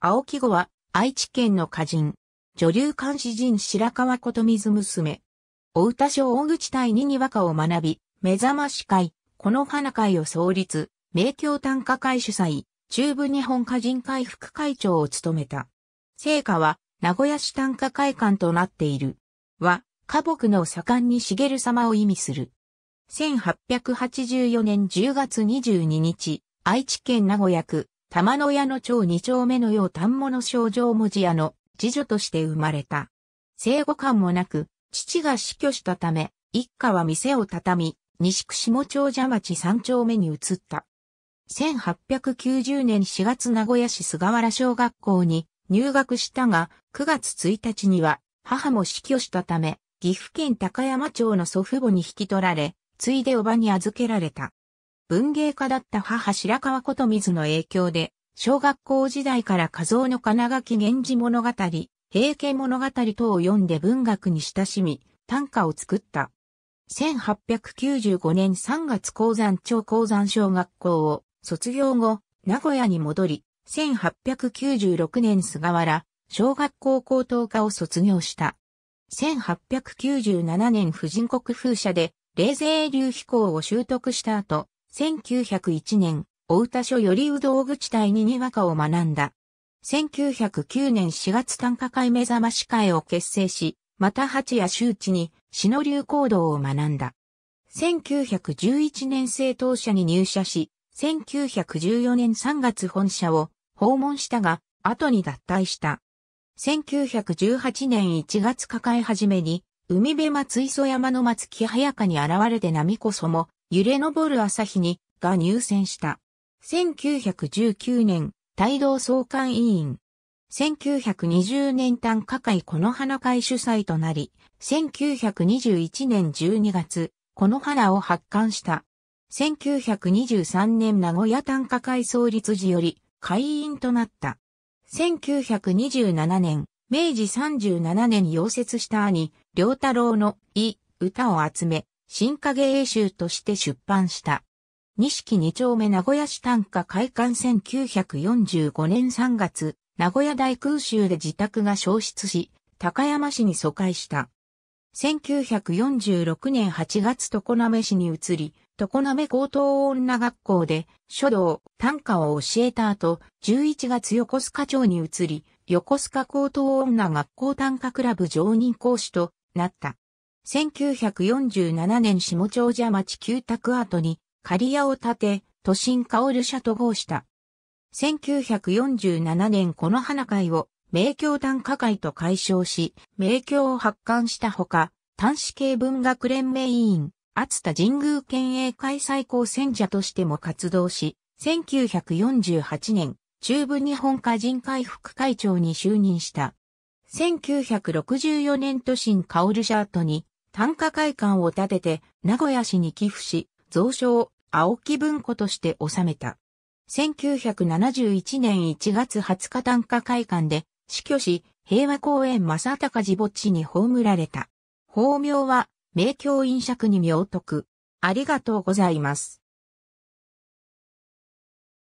青木後は愛知県の歌人。女流漢詩人白川琴水娘。お歌賞大口隊にに和歌を学び、目覚まし会、この花会を創立、名教短歌会主催、中部日本歌人会副会長を務めた。成果は、名古屋市短歌会館となっている。は、花木の盛んに茂る様を意味する。1884年10月22日、愛知県名古屋区、玉の屋の町二丁目のよう反物少女文字屋の次女として生まれた。生後間もなく、父が死去したため、一家は店を畳み、西区下町蛇町三丁目に移った。1890年4月名古屋市菅原小学校に入学したが、9月1日には母も死去したため、岐阜県高山町の祖父母に引き取られ、ついでおばに預けられた。文芸家だった母白川琴水の影響で、小学校時代から仮像の金垣源氏物語、平家物語等を読んで文学に親しみ、短歌を作った。1895年3月鉱山町鉱山小学校を卒業後、名古屋に戻り、1896年菅原小学校高等科を卒業した。1897年婦人国風車で冷泉流飛行を習得した後、1901年、大田所よりう道具地帯にに和歌を学んだ。1909年4月短歌会目覚まし会を結成し、また八や周知に、死の流行動を学んだ。1911年生当社に入社し、1914年3月本社を訪問したが、後に脱退した。1918年1月抱え始めに、海辺松磯山の松木早かに現れて波こそも、揺れ昇る朝日に、が入選した。1919年、帯道総監委員。1920年単価会この花会主催となり、1921年12月、この花を発刊した。1923年名古屋単価会創立時より会員となった。1927年、明治37年に溶接した兄、良太郎の、い、歌を集め、新影英集として出版した。錦二丁目名古屋市短歌開館1945年3月、名古屋大空襲で自宅が消失し、高山市に疎開した。1946年8月常滑市に移り、常滑高等女学校で書道、短歌を教えた後、11月横須賀町に移り、横須賀高等女学校短歌クラブ常任講師となった。1947年下長者町旧宅跡に仮屋を建て、都心薫社と合した。1947年この花会を名教団価会と解消し、名教を発刊したほか、端子系文学連盟委員、厚田神宮県営会最高選者としても活動し、1948年、中部日本歌人会副会長に就任した。1964年都心薫社トに短歌会館を建てて、名古屋市に寄付し、蔵書を青木文庫として収めた。1971年1月20日短歌会館で死去し、平和公園正隆寺墓地に葬られた。法名は、名教院尺に名徳。ありがとうございます。